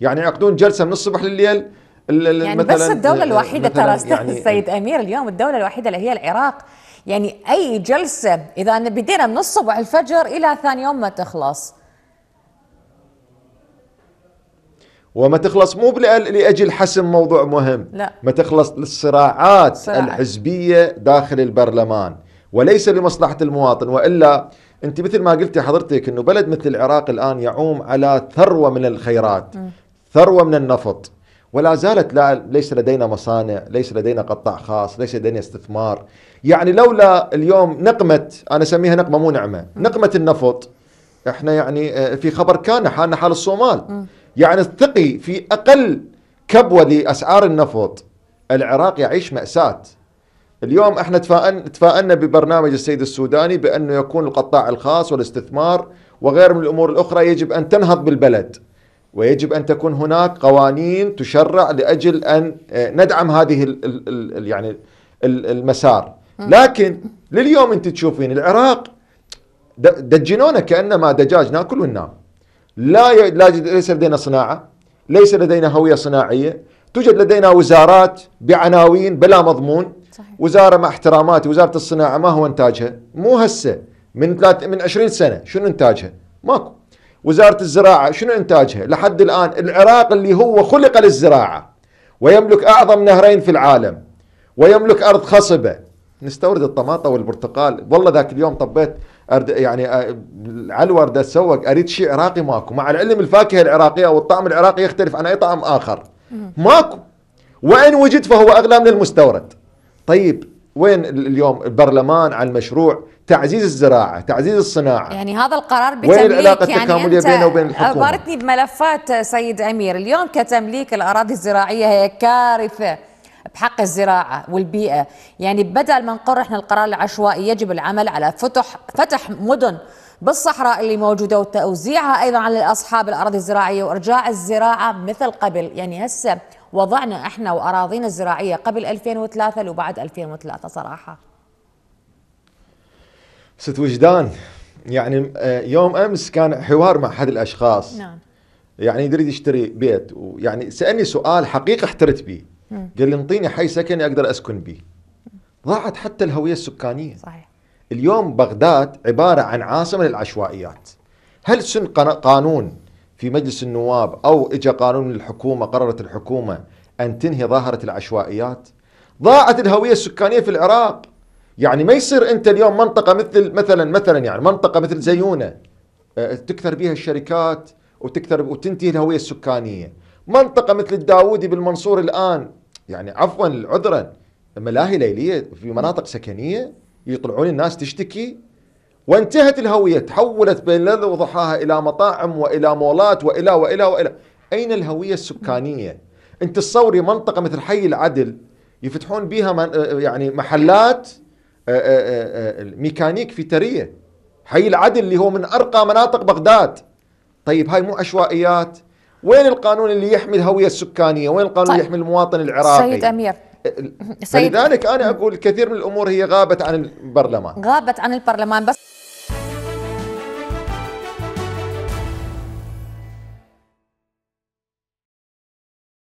يعني يعقدون جلسه من الصبح لليل يعني مثلاً بس الدولة آه، الوحيدة ترى استاذ يعني السيد امير اليوم الدولة الوحيدة اللي هي العراق يعني اي جلسة اذا بدينا من الصبح الفجر الى ثاني يوم ما تخلص وما تخلص مو لاجل حسم موضوع مهم لا ما تخلص للصراعات صراعات. الحزبيه داخل البرلمان وليس لمصلحه المواطن والا انت مثل ما قلتي حضرتك انه بلد مثل العراق الان يعوم على ثروه من الخيرات م. ثروة من النفط ولا زالت لا ليس لدينا مصانع ليس لدينا قطاع خاص ليس لدينا استثمار يعني لولا اليوم نقمة أنا أسميها نقمة مو نعمة نقمة النفط احنا يعني آه، في خبر كان حالنا حال الصومال يعني الثقي في أقل كبوة لأسعار النفط العراق يعيش مأساة اليوم احنا تفائلنا تفائلنا ببرنامج السيد السوداني بانه يكون القطاع الخاص والاستثمار وغير من الامور الاخرى يجب ان تنهض بالبلد ويجب ان تكون هناك قوانين تشرع لاجل ان آه، ندعم هذه الـ الـ يعني المسار لكن لليوم انت تشوفين العراق دجنونا كانما دجاج ناكل وننام لا لا ليس لدينا صناعه ليس لدينا هويه صناعيه توجد لدينا وزارات بعناوين بلا مضمون صحيح. وزاره مع احتراماتي وزاره الصناعه ما هو انتاجها مو هسه من من 20 سنه شنو انتاجها ماكو وزارة الزراعة شنو إنتاجها لحد الآن العراق اللي هو خلق للزراعة ويملك أعظم نهرين في العالم ويملك أرض خصبة نستورد الطماطة والبرتقال والله ذاك اليوم طبيت أرد يعني آه، على الورد اتسوق اريد شيء عراقي ماكو مع العلم الفاكهه العراقيه او الطعم العراقي يختلف عن اي طعم اخر ماكو وان وجد فهو اغلى من المستورد طيب وين اليوم البرلمان على المشروع تعزيز الزراعه، تعزيز الصناعه يعني هذا القرار بتمليك وين العلاقه يعني التكامليه بينه وبين الحكومه؟ عبرتني بملفات سيد امير، اليوم كتمليك الاراضي الزراعيه هي كارثه بحق الزراعه والبيئه، يعني بدل ما نقر احنا القرار العشوائي يجب العمل على فتح فتح مدن بالصحراء اللي موجوده وتوزيعها ايضا على اصحاب الاراضي الزراعيه وارجاع الزراعه مثل قبل، يعني هسه وضعنا احنا واراضينا الزراعيه قبل 2003 لو بعد 2003 صراحه ست وجدان يعني آه، يوم امس كان حوار مع احد الاشخاص نعم يعني يريد يشتري بيت ويعني سالني سؤال حقيقه احترت به قال لي انطيني حي سكني اقدر اسكن به ضاعت حتى الهويه السكانيه صحيح اليوم بغداد عباره عن عاصمه للعشوائيات هل سن قانون في مجلس النواب او اجى قانون من الحكومه قررت الحكومه ان تنهي ظاهره العشوائيات ضاعت الهويه السكانيه في العراق يعني ما يصير انت اليوم منطقه مثل مثلا مثلا يعني منطقه مثل زيونه آه، تكثر بها الشركات وتكثر وتنتهي الهويه السكانيه منطقه مثل الداودي بالمنصور الان يعني عفوا عذرا ملاهي ليليه في مناطق سكنيه يطلعون الناس تشتكي وانتهت الهويه تحولت بين ليل وضحاها الى مطاعم والى مولات والى والى والى اين الهويه السكانيه؟ انت تصوري منطقه مثل حي العدل يفتحون بها آه، يعني محلات آه، آه، آه، ميكانيك في تريه حي العدل اللي هو من ارقى مناطق بغداد طيب هاي مو عشوائيات وين القانون اللي يحمي الهويه السكانيه وين القانون طيب. اللي يحمي المواطن العراقي سيد امير سيد فلذلك انا اقول كثير من الامور هي غابت عن البرلمان غابت عن البرلمان بس